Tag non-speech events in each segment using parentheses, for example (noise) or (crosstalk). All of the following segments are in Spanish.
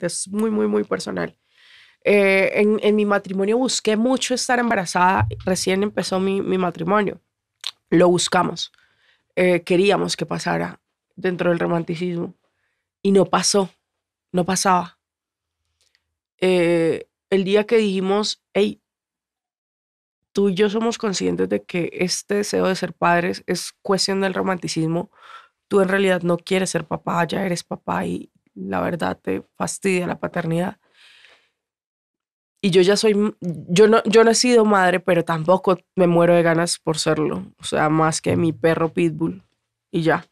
es muy, muy, muy personal. Eh, en, mi matrimonio busqué mucho estar embarazada. Recién empezó mi, mi matrimonio. Lo buscamos. Eh, queríamos que pasara dentro del romanticismo. Y no pasó. No pasaba. Eh, el día que dijimos, hey, tú y yo somos conscientes de que este deseo de ser padres es cuestión del romanticismo. Tú en realidad no quieres ser papá, ya eres papá y, la verdad te fastidia la paternidad. Y yo ya soy, yo no, yo no he sido madre, pero tampoco me muero de ganas por serlo. O sea, más que mi mm. perro pitbull y ya.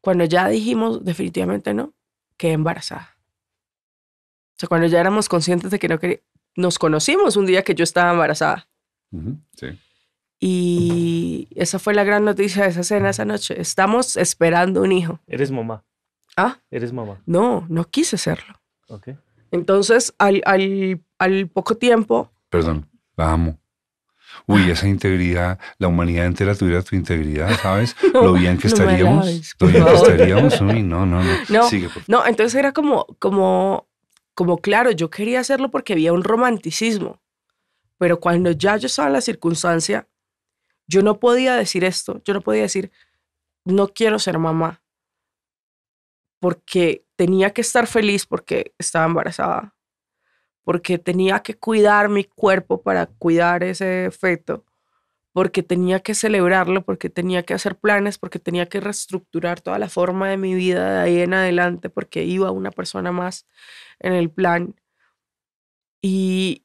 Cuando ya dijimos definitivamente no, que embarazada. O sea, cuando ya éramos conscientes de que no quería, nos conocimos un día que yo estaba embarazada. sí. Y esa fue la gran noticia de esa cena esa noche. Estamos esperando un hijo. Eres mamá. Ah. ¿Eres mamá? No, no quise serlo. Ok. Entonces, al, al, al poco tiempo... Perdón, la amo. Uy, esa integridad, la humanidad entera tuviera tu integridad, ¿sabes? (laughs) lo bien que estaríamos. lo bien que estaríamos. Uy, no, no, no. Sigue, no entonces era como, como, como claro, yo quería hacerlo porque había un romanticismo. Pero cuando ya yo estaba en la circunstancia, yo no podía decir esto. Yo no podía decir, no quiero ser mamá porque tenía que estar feliz porque estaba embarazada, porque tenía que cuidar mi cuerpo para cuidar ese feto, porque tenía que celebrarlo, porque tenía que hacer planes, porque tenía que reestructurar toda la forma de mi vida de ahí en adelante, porque iba una persona más en el plan. Y,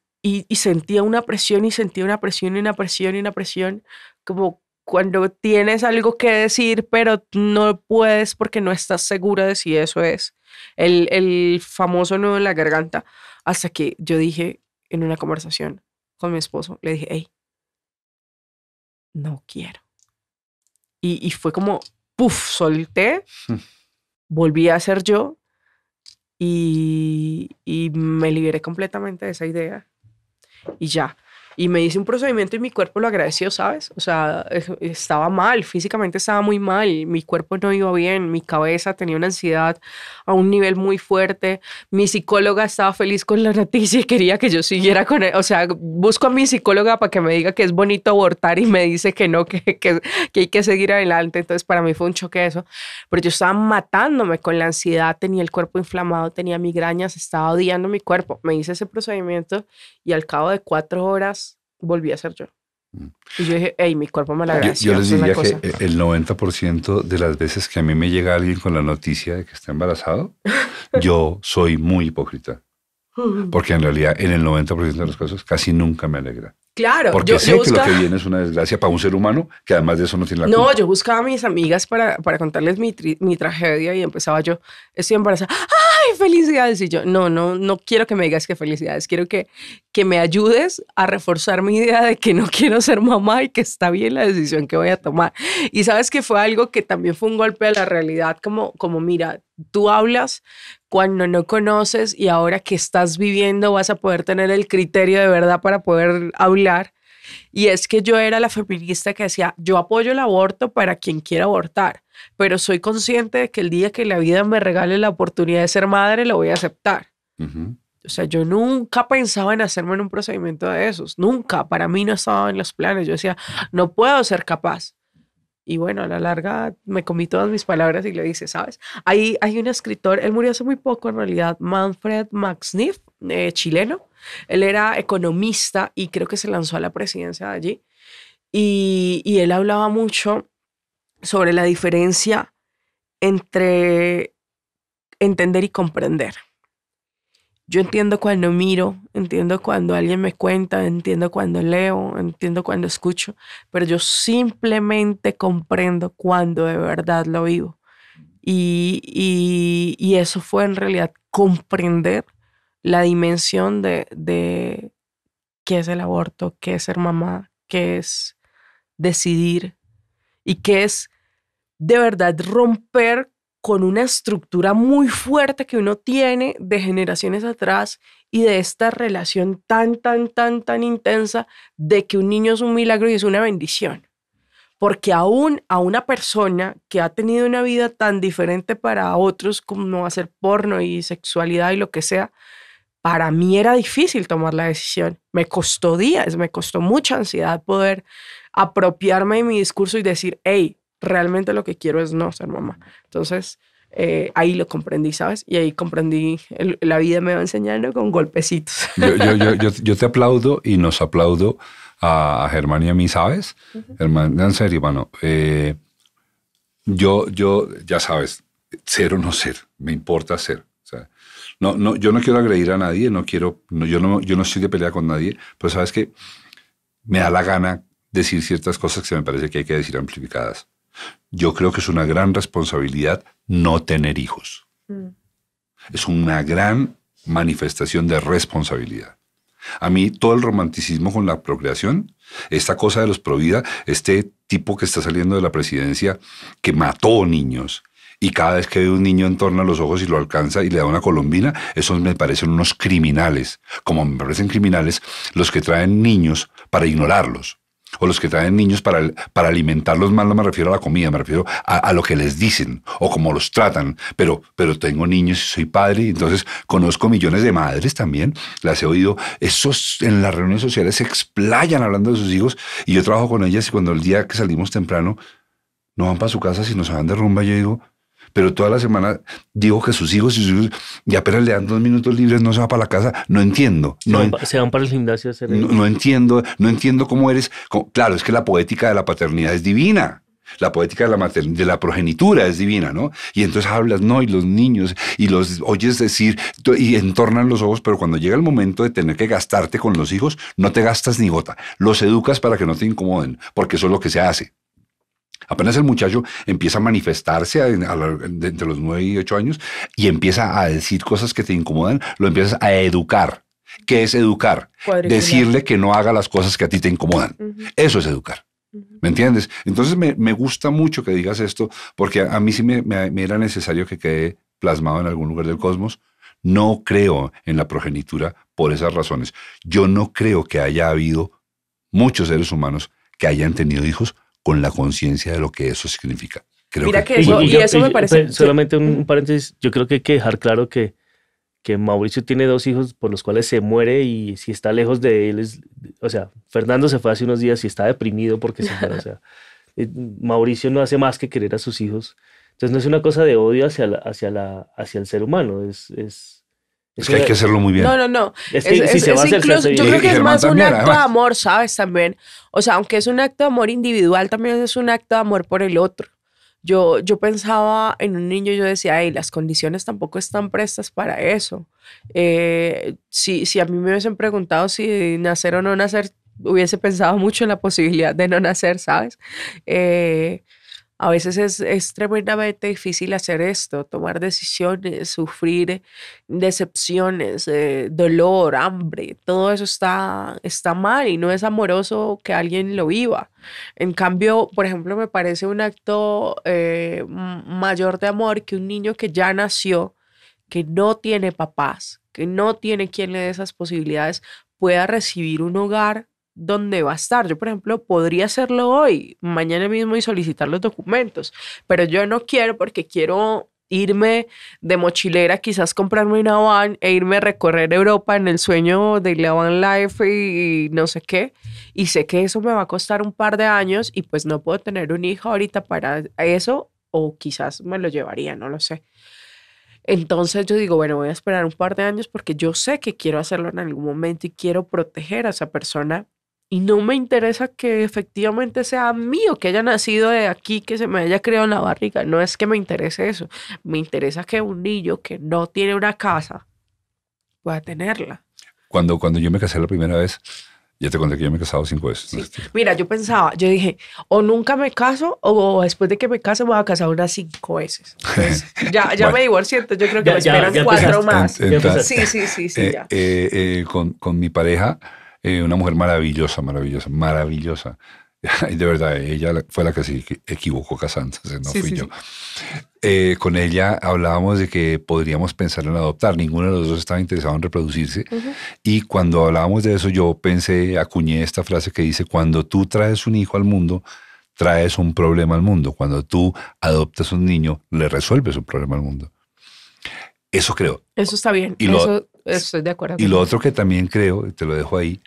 sentía una presión y sentía una presión y una presión y una presión como cuando tienes algo que decir, pero no puedes porque no estás segura de si eso es el, famoso nudo en la garganta, hasta que yo dije en una conversación con mi esposo, le dije, hey, no quiero. Y, fue como, puff, solté, hmm. volví a ser yo y, y me liberé completamente de esa idea. Y ya, y me hice un procedimiento y mi cuerpo lo agradeció, ¿sabes? O sea, estaba mal, físicamente estaba muy mal, mi cuerpo no iba bien, mi cabeza tenía una ansiedad a un nivel muy fuerte, mi psicóloga estaba feliz con la noticia y quería que yo siguiera con él, e, o sea, busco a mi psicóloga para que me diga que es bonito abortar y me dice que no, que, que, hay que seguir adelante, entonces para mí fue un choque eso, pero yo estaba matándome con la ansiedad, tenía el cuerpo inflamado, tenía migrañas, estaba odiando mi cuerpo, me hice ese procedimiento y al cabo de cuatro horas volví a ser yo. Mm. Y yo dije, hey, mi cuerpo me la agradece. Yo, les diría que eh, el 90% de las veces que a mí me llega alguien con la noticia de que está embarazado, (laughs) yo soy muy hipócrita. (laughs) Porque en realidad en el 90% de las cosas casi nunca me alegra. Claro, porque sé que lo que viene es una desgracia para un ser humano que además de eso no tiene la no, No, yo buscaba a mis amigas para, contarles mi, mi tragedia y empezaba yo, estoy embarazada. ¡Ah! ay, felicidades. Y yo, no, no, no quiero que me digas que felicidades, quiero que, que me ayudes a reforzar mi idea de que no (laughs) quiero ser mamá y que está bien la decisión que voy a tomar. Y sabes que fue algo que también fue un golpe a la realidad, como, como mira, tú hablas cuando no conoces y ahora que estás viviendo vas a poder tener el criterio de verdad para poder hablar. Y es que yo era la feminista que decía, yo apoyo el aborto para quien quiera abortar pero soy consciente de que el día que la vida me regale la oportunidad de ser madre, lo voy a aceptar. O sea, yo nunca pensaba en hacerme en un procedimiento de esos, nunca, para mí no estaba en los planes, yo decía, no puedo ser capaz. Y bueno, a la larga me comí todas mis palabras y le dije, ¿sabes? Hay, hay un escritor, él murió hace muy poco en realidad, Manfred Max eh, chileno. Él era economista y creo que se lanzó a la presidencia de allí. Y, y él hablaba mucho sobre la diferencia entre entender y comprender. Yo entiendo cuando miro, entiendo cuando alguien me cuenta, entiendo cuando leo, entiendo cuando escucho, pero yo simplemente comprendo cuando de verdad lo vivo. Y, eso fue en realidad comprender la dimensión de, de qué es el aborto, qué es ser mamá, qué es decidir y qué es de verdad romper con una estructura muy fuerte que uno tiene de generaciones atrás y de esta relación tan, tan, tan, tan intensa de que un niño es un milagro y es una bendición. Porque aún a una persona que ha tenido una vida tan diferente para otros como hacer porno y sexualidad y lo que sea, para mí era difícil tomar la decisión. Me costó días, me costó mucha ansiedad poder apropiarme de mi discurso y decir, hey, realmente lo que quiero es no ser mamá. Entonces, eh, ahí lo comprendí, ¿sabes? Y ahí comprendí, la vida me va enseñando con golpecitos. Yo, yo, yo, (laughs) te aplaudo y nos aplaudo a, Germán y a mí, ¿sabes? en serio, mano, eh, yo, yo, ya sabes, ser o no ser, me importa ser. O sea, no, no, yo no quiero agredir a nadie, no quiero, yo, no, yo no estoy de pelea con nadie, pero sabes que me da la gana decir ciertas cosas que se me parece que hay que decir amplificadas. Yo creo que es una gran responsabilidad no tener hijos. Mm. Es una gran manifestación de responsabilidad. A mí todo el romanticismo con la procreación, esta cosa de los provida, este tipo que está saliendo de la presidencia, que mató niños, y cada vez que ve un niño a los ojos y lo alcanza y le da una colombina, esos me parecen unos criminales, como me parecen criminales los que traen niños para ignorarlos o los que traen niños para, para alimentarlos mal, no me refiero a la comida, me refiero a, lo que les dicen o cómo los tratan. Pero, pero tengo niños y soy padre, entonces conozco millones de madres también, las he oído. Esos en las reuniones sociales se explayan hablando de sus hijos y yo trabajo con ellas y cuando el día que salimos temprano no van para su casa, sino nos van de rumba, yo digo, pero toda la semana digo que sus hijos y sus hijos, y apenas le dan dos minutos libres, no se va para la casa, no entiendo. no, se van, para el gimnasio a hacer no, entiendo, no entiendo cómo eres. claro, es que la poética de la paternidad es divina. La poética de la, de la progenitura es divina, ¿no? Y entonces hablas, no, y los niños, y los oyes decir, y entornan los ojos, pero cuando llega el momento de tener que gastarte con los hijos, no te gastas ni gota. Los educas para que no te incomoden, porque eso es lo que se hace. Apenas el muchacho empieza a manifestarse entre los nueve y ocho años y empieza a decir cosas que te incomodan, lo empiezas a educar. ¿Qué es educar? Decirle que no haga las cosas que a ti te incomodan. Eso es educar. ¿Me entiendes? Entonces me, gusta mucho que digas esto porque a, mí sí me, me, era necesario que quede plasmado en algún lugar del cosmos. No creo en la progenitura por esas razones. Yo no creo que haya habido muchos seres humanos que hayan tenido hijos con la conciencia de lo que eso significa. Creo Mira que, eso, me parece... solamente un, paréntesis, yo creo que hay que dejar claro que, que Mauricio tiene dos hijos por los cuales se muere y si está lejos de él, o sea, Fernando se fue hace unos días y está deprimido porque se muere, o sea, (laughs) eh, Mauricio no hace más que querer a sus hijos. Entonces no es una cosa de odio hacia, hacia, la, hacia el ser humano, es es que hay que hacerlo muy bien. No, no, no. Es si se va a Yo creo que es más un acto de amor, ¿sabes? También. O sea, aunque es un acto de amor individual, también es un acto de amor por el otro. Yo, yo pensaba en un niño, yo decía, ay, las condiciones tampoco están prestas para eso. Eh, si, si a mí me hubiesen preguntado si nacer o no nacer, hubiese pensado mucho en la posibilidad de no nacer, ¿sabes? Eh, a veces es, extremadamente tremendamente difícil hacer esto, tomar decisiones, sufrir decepciones, eh, dolor, hambre, todo eso está, está mal y no es amoroso que alguien lo viva. En cambio, por ejemplo, me parece un acto eh, mayor de amor que un niño que ya nació, que no tiene papás, que no tiene quien le dé esas posibilidades, pueda recibir un hogar dónde va a estar. Yo, por ejemplo, podría hacerlo hoy, mañana mismo y solicitar los documentos, pero yo no quiero porque quiero irme de mochilera, quizás comprarme una van e irme a recorrer Europa en el sueño de la van life y, no sé qué. Y sé que eso me va a costar un par de años y pues no puedo tener un hijo ahorita para eso o quizás me lo llevaría, no lo sé. Entonces yo digo, bueno, voy a esperar un par de años porque yo sé que quiero hacerlo en algún momento y quiero proteger a esa persona y no me interesa que efectivamente sea mío, que haya nacido de aquí, que se me haya creado en la barriga. No es que me interese eso. Me interesa que un niño que no tiene una casa pueda tenerla. Cuando, cuando yo me casé la primera vez, ya te conté que yo me he casado cinco veces. Mira, yo pensaba, yo dije, o nunca me caso, o después de que me case me voy a casar unas cinco veces. (laughs) ya ya me divorcié, entonces yo creo que me esperan cuatro más. sí, sí, sí, sí. Eh, ya. Eh, eh, con, con mi pareja eh, una mujer maravillosa, maravillosa, maravillosa. (laughs) de verdad, ella fue la que se equivocó casándose, no fui yo. Eh, con ella hablábamos de que podríamos pensar en adoptar, ninguno de los dos estaba interesado en reproducirse. Y cuando hablábamos de eso, yo pensé, acuñé esta frase que dice, cuando tú traes un hijo al mundo, traes un problema al mundo. Cuando tú adoptas un niño, le resuelves un problema al mundo. Eso creo. Eso está bien. Y eso, Estoy de acuerdo. Y lo otro que también creo, te lo dejo ahí,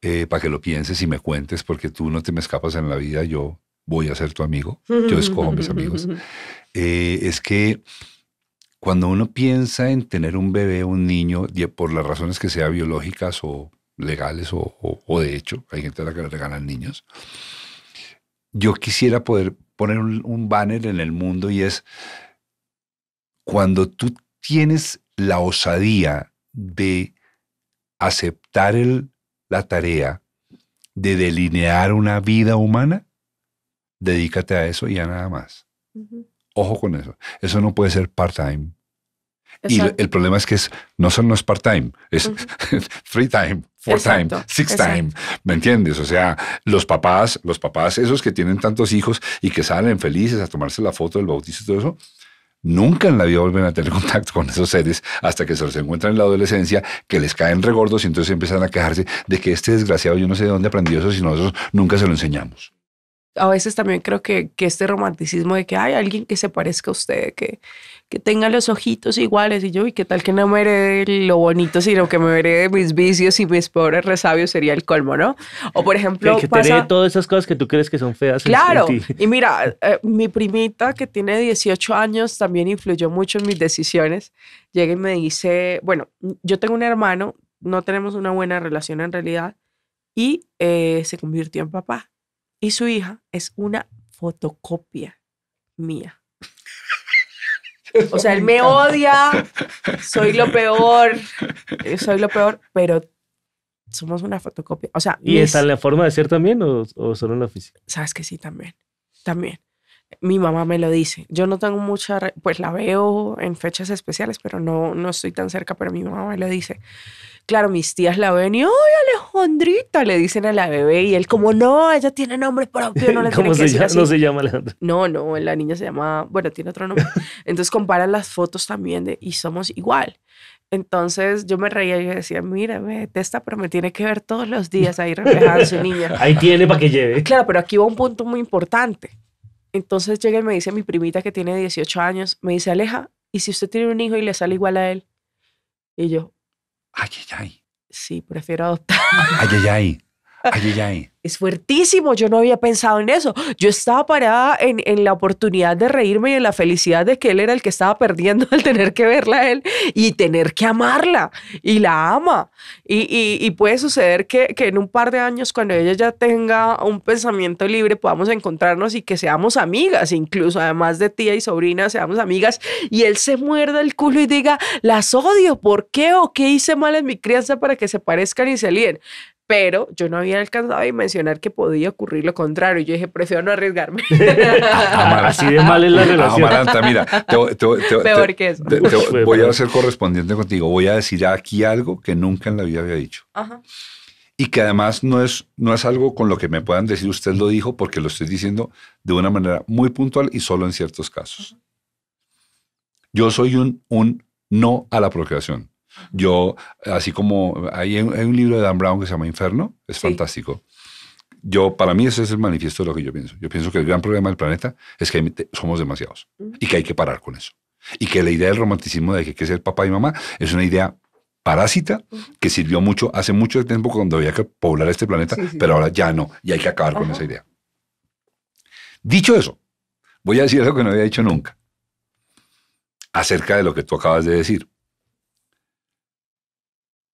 eh, para que lo pienses y me cuentes, porque tú no te me escapas en la vida, yo voy a ser tu amigo, yo escojo mis amigos, (laughs) eh, es que cuando uno piensa en tener un bebé, un niño, por las razones que sean biológicas o legales o, de hecho, hay gente a la que le regalan niños, yo quisiera poder poner un, un banner en el mundo y es cuando tú tienes la osadía de aceptar la tarea de delinear una vida humana, dedícate a eso y a nada más. Ojo con eso. Eso no puede ser part-time. Y el problema es que es, no son es part-time, es free (laughs) time, four time, six time. ¿Me entiendes? O sea, los papás, los papás, esos que tienen tantos hijos y que salen felices a tomarse la foto del bautizo y todo eso, nunca en la vida vuelven a tener (laughs) contacto con esos seres hasta que se los encuentran en la adolescencia, que les caen regordos y entonces empiezan a quejarse de que este desgraciado yo no sé de dónde aprendió eso, si nosotros nunca se lo enseñamos a veces también creo que, este romanticismo de que hay alguien que se parezca a usted, que, que tenga los ojitos iguales y yo, y qué tal que no me herede lo bonito, sino que me herede mis vicios y mis pobres resabios sería el colmo, ¿no? O por ejemplo... Que, que te todas esas cosas que tú crees que son feas. Claro. Y mira, (laughs) eh, mi primita que tiene 18 años también influyó mucho en mis decisiones. Llega y me dice, bueno, yo tengo un hermano, no tenemos una buena relación en realidad, y eh, se convirtió en papá. Y su hija es una fotocopia mía. O sea, él me odia, soy lo peor, soy lo peor, pero somos una fotocopia. O sea, ¿y esa la forma de ser también o, o solo en la física? Sabes que sí, también. También mi mamá me lo dice. Yo no tengo mucha, pues la veo en fechas especiales, pero no, no estoy tan cerca, pero mi mamá me lo dice. Claro, mis tías la ven y, ¡ay, Alejandrita! Le dicen a la bebé y él como, no, ella tiene nombre propio, no le (laughs) ¿Cómo se llama, No se llama Alejandra. No, no, la niña se llama, bueno, tiene otro nombre. Entonces comparan las fotos también y somos igual. Entonces yo me reía y decía, mira, me detesta, pero me tiene que ver todos los días ahí reflejada su niña. (laughs) Ahí tiene para que lleve. Claro, pero aquí va un punto muy importante. Entonces llega y me dice mi primita que tiene 18 años, me dice, Aleja, ¿y si usted tiene un hijo y le sale igual a él? Y yo, ay, ay, Sí, prefiero adoptar. Ay, ay, ay. Es fuertísimo, yo no había pensado en eso. Yo estaba parada en, la oportunidad de reírme y en la felicidad de que él era el que estaba perdiendo (laughs) al tener que verla a él y tener que amarla. Y la ama. Y, puede suceder que, que, en un par de años, cuando ella ya tenga un pensamiento libre, podamos encontrarnos y que seamos amigas, incluso además de tía y sobrina, seamos amigas. Y él se muerda el culo y diga, las odio, ¿por qué o qué hice mal en mi crianza para que se parezcan y se alíen? pero yo no había alcanzado a mencionar que podía ocurrir lo contrario. Yo dije, prefiero no arriesgarme. (laughs) así de mal es la ah, relación. Amaranta, mira, te, voy a ser correspondiente contigo. Voy a decir aquí algo que nunca en la vida había dicho. Y que además no es, no es algo con lo que me puedan decir, usted lo dijo, porque lo estoy diciendo de una manera muy puntual y solo en ciertos casos. Yo soy un, un no a la procreación. Yo, así como hay, un libro de Dan Brown que se llama Inferno, es fantástico. Yo, para mí ese es el manifiesto de lo que yo pienso. Yo pienso que el gran problema del planeta es que somos demasiados y que hay que parar con eso. Y que la idea del romanticismo de que hay que ser papá y mamá es una idea parásita que sirvió mucho hace mucho tiempo cuando había que poblar este planeta, pero ahora ya no, y hay que acabar con esa idea. Dicho eso, voy a decir algo que no había dicho nunca acerca de lo que tú acabas de decir.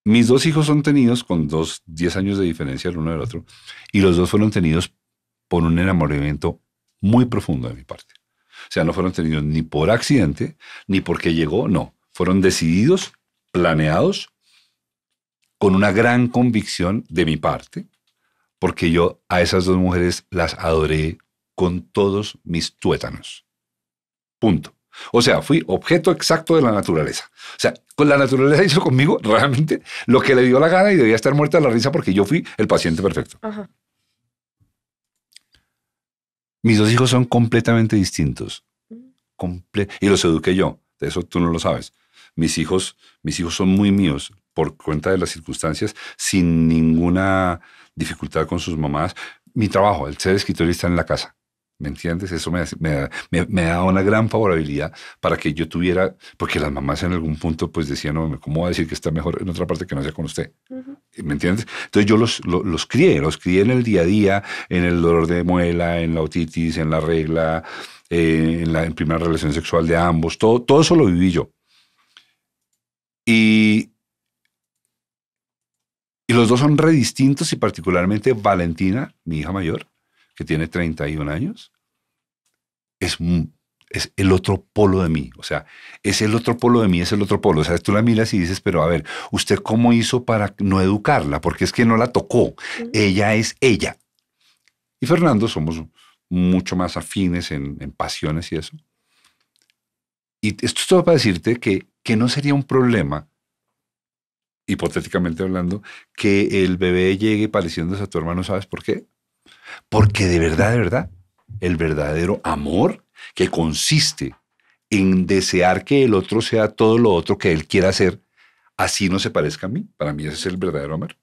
Mis dos hijos son tenidos con dos, diez años de diferencia el uno del otro, y los dos fueron tenidos por un enamoramiento muy profundo de mi parte. O sea, no fueron tenidos ni por accidente, ni porque llegó, no. Fueron decididos, planeados, con una gran convicción de mi parte, porque yo a esas dos mujeres las adoré con todos mis tuétanos. Punto. O sea, fui objeto exacto de la naturaleza. O sea, con la naturaleza hizo conmigo realmente lo que le dio la gana y debía estar muerta de la risa porque yo fui el paciente perfecto. Mis dos hijos son completamente distintos. Mm. y los eduqué yo. De eso tú no lo sabes. Mis hijos, mis hijos son muy míos por cuenta de las circunstancias, sin ninguna dificultad con sus mamás. Mi trabajo, el ser escritorista en la casa. ¿Me entiendes? Eso me, me, una gran favorabilidad para que yo tuviera, porque las mamás en algún punto pues decían, no, ¿cómo va a decir que está mejor en otra parte que no sea con usted? Eh, ¿Me entiendes? Entonces yo los, los, los, crié, los crié en el día a día, en el dolor de muela, en la otitis, en la regla, eh, en la primera relación sexual de ambos, todo, todo eso lo viví yo. Y, y los dos son redistintos y particularmente Valentina, mi hija mayor, que tiene 31 años, es, es el otro polo de mí. O sea, es el otro polo de mí, es el otro polo. O sea, tú la miras y dices, pero a ver, ¿usted cómo hizo para no educarla? Porque es que no la tocó. Ella es ella. Y Fernando somos mucho más afines en, pasiones y eso. Y esto es todo para decirte que, que no sería un problema hipotéticamente hablando, que el bebé llegue pareciéndose a tu hermano, ¿sabes por qué? Porque de verdad, de verdad, el verdadero amor que consiste en desear que el otro sea todo lo otro que él quiera ser, así no se parezca a mí. Para mí ese es el verdadero amor.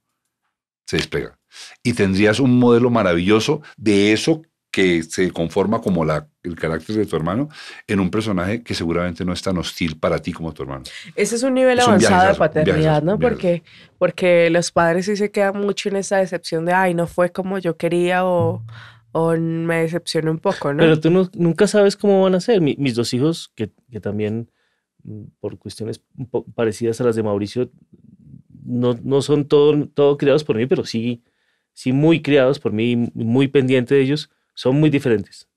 Se despega. Y tendrías un modelo maravilloso de eso que se conforma como la, el carácter de tu hermano en un personaje que seguramente no es tan hostil para ti como tu hermano. Ese es un nivel avanzado de paternidad, ¿no? Porque, porque los padres sí se quedan mucho en esa decepción de, ay, no fue como yo quería o, me decepcionó un poco, ¿no? Pero tú nunca sabes cómo van a ser. mis dos hijos, que, que también mm, por cuestiones parecidas a las de Mauricio, no, no son todo, todo criados por mí, pero sí, sí muy criados por mí, muy pendiente de ellos son muy diferentes.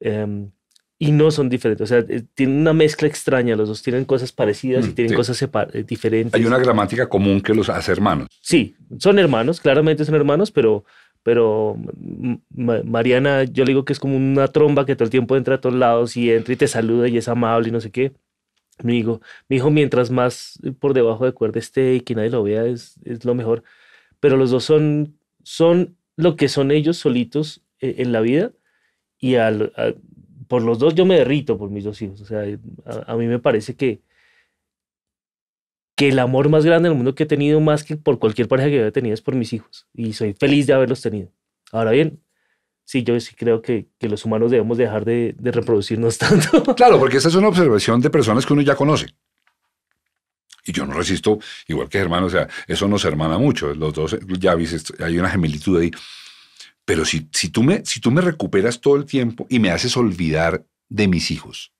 Em, y no son diferentes. O sea, eh, tienen una mezcla extraña. Los dos tienen cosas parecidas y mm, tienen cosas eh, diferentes. Hay una gramática común que los hace hermanos. Sí, son hermanos, claramente son hermanos, pero, pero Mariana, yo le digo que es como una tromba que todo el tiempo entra a todos lados y entra y te saluda y es amable y no sé qué. Mi hijo, mi hijo mientras más eh, por debajo de cuerda esté y que nadie lo vea, es, es lo mejor. Pero los dos son, son lo que son ellos solitos e-, en la vida y al, por los dos yo me derrito por mis dos hijos. O sea, a, mí me parece que, que el amor más grande del mundo que he tenido, más que por cualquier pareja que haya tenido, es por mis hijos. Y soy feliz de haberlos tenido. Ahora bien, sí, yo sí creo que, que los humanos debemos dejar de, de reproducirnos (laughs) tanto. Claro, porque esa es una observación de personas que uno ya conoce. Y yo no resisto, igual que Germán, o sea, eso nos hermana mucho. Los dos, ya viste, hay una gemilitud ahí. Pero si, si, tú me, si tú me recuperas todo el tiempo y me haces olvidar de mis hijos,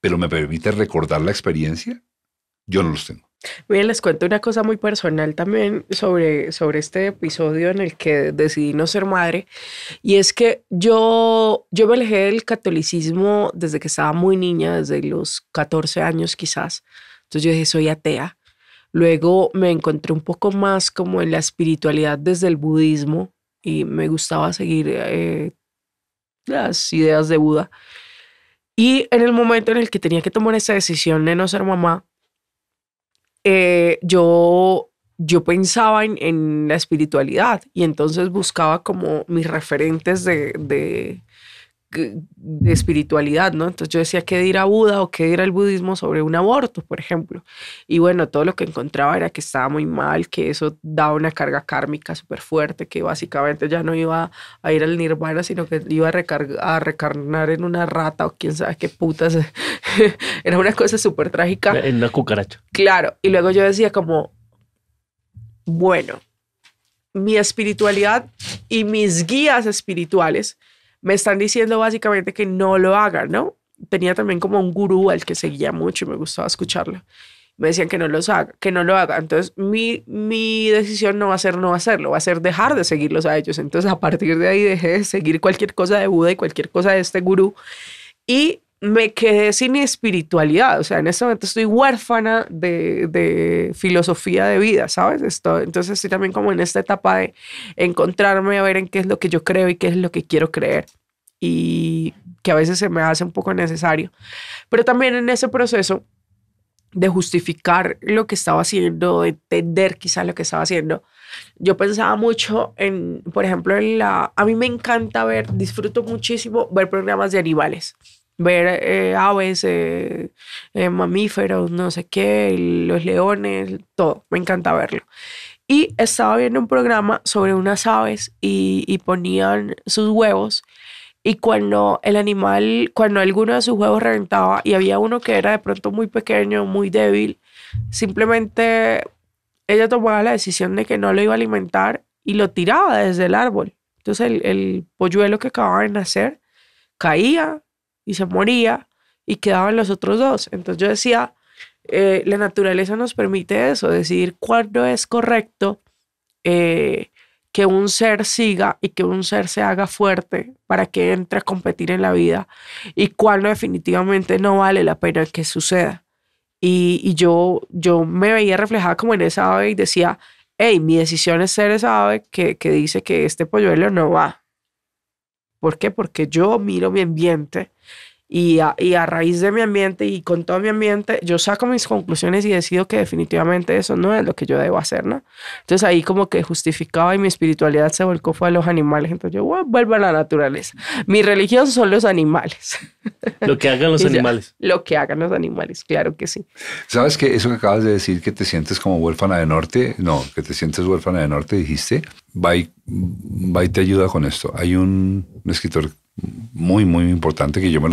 pero me permites recordar la experiencia, yo no los tengo. Miren, les cuento una cosa muy personal también sobre, sobre este episodio en el que decidí no ser madre. Y es que yo, yo me alejé del catolicismo desde que estaba muy niña, desde los 14 años quizás. Entonces yo dije, soy atea. Luego me encontré un poco más como en la espiritualidad desde el budismo y me gustaba seguir eh, las ideas de Buda. Y en el momento en el que tenía que tomar esa decisión de no ser mamá, eh, yo, yo pensaba en, la espiritualidad y entonces buscaba como mis referentes de, de espiritualidad, ¿no? Entonces yo decía, ¿qué a Buda o qué dirá al budismo sobre un aborto, por ejemplo? Y bueno, todo lo que encontraba era que estaba muy mal, que eso daba una carga kármica súper fuerte, que básicamente ya no iba a ir al nirvana, sino que iba a, a recarnar en una rata o quién sabe qué putas. (laughs) era una cosa súper trágica. En una cucaracha. Claro, y luego yo decía como, bueno, mi espiritualidad y mis guías espirituales me están diciendo básicamente que no lo haga, ¿no? Tenía también como un gurú al que seguía mucho y me gustaba escucharlo. Me decían que no, los haga, que no lo haga. Entonces, mi, mi decisión no va a ser no hacerlo, va a ser dejar de seguirlos a ellos. Entonces, a partir de ahí dejé de seguir cualquier cosa de Buda y cualquier cosa de este gurú. Y me quedé sin espiritualidad, o sea, en este momento estoy huérfana de, filosofía de vida, ¿sabes? entonces estoy también como en esta etapa de encontrarme a ver en qué es lo que yo creo y qué es lo que quiero creer y que a veces se me hace un poco necesario. Pero también en ese proceso de justificar lo que estaba haciendo, de entender quizás lo que estaba haciendo. Yo pensaba mucho en, por ejemplo, la... A mí me encanta ver, disfruto muchísimo ver programas de animales ver eh, aves, eh, eh, mamíferos, no sé qué, los leones, todo. Me encanta verlo. Y estaba viendo un programa sobre unas aves y, ponían sus huevos. Y cuando el animal, cuando alguno de sus huevos reventaba y había uno que era de pronto muy pequeño, muy débil, simplemente ella tomaba la decisión de que no lo iba a alimentar y lo tiraba desde el árbol. Entonces el, el polluelo que acababa de nacer caía, y se moría y quedaban los otros dos. Entonces yo decía, eh, la naturaleza nos permite eso, decidir cuándo es correcto eh, que un ser siga y que un ser se haga fuerte para que entre a competir en la vida y cuándo definitivamente no vale la pena que suceda. Y, yo, yo me veía reflejada como en esa ave y decía, hey, mi decisión es ser esa ave que, que dice que este polluelo no va. ¿Por qué? Porque yo miro mi ambiente y a, raíz de mi ambiente y con todo mi ambiente, yo saco mis conclusiones y decido que definitivamente eso no es lo que yo debo hacer, ¿no? Entonces ahí como que justificaba y mi espiritualidad se volcó fue a los animales. Entonces yo vuelvo a la naturaleza. Mi religión son los animales. (laughs) Lo que hagan los animales. lo que hagan los animales, claro que sí. ¿Sabes que eso que acabas de decir, que te sientes como huérfana de norte? No, que te sientes huérfana de norte, dijiste. Va y, te ayuda con esto. Hay un, un escritor muy, muy importante que yo me lo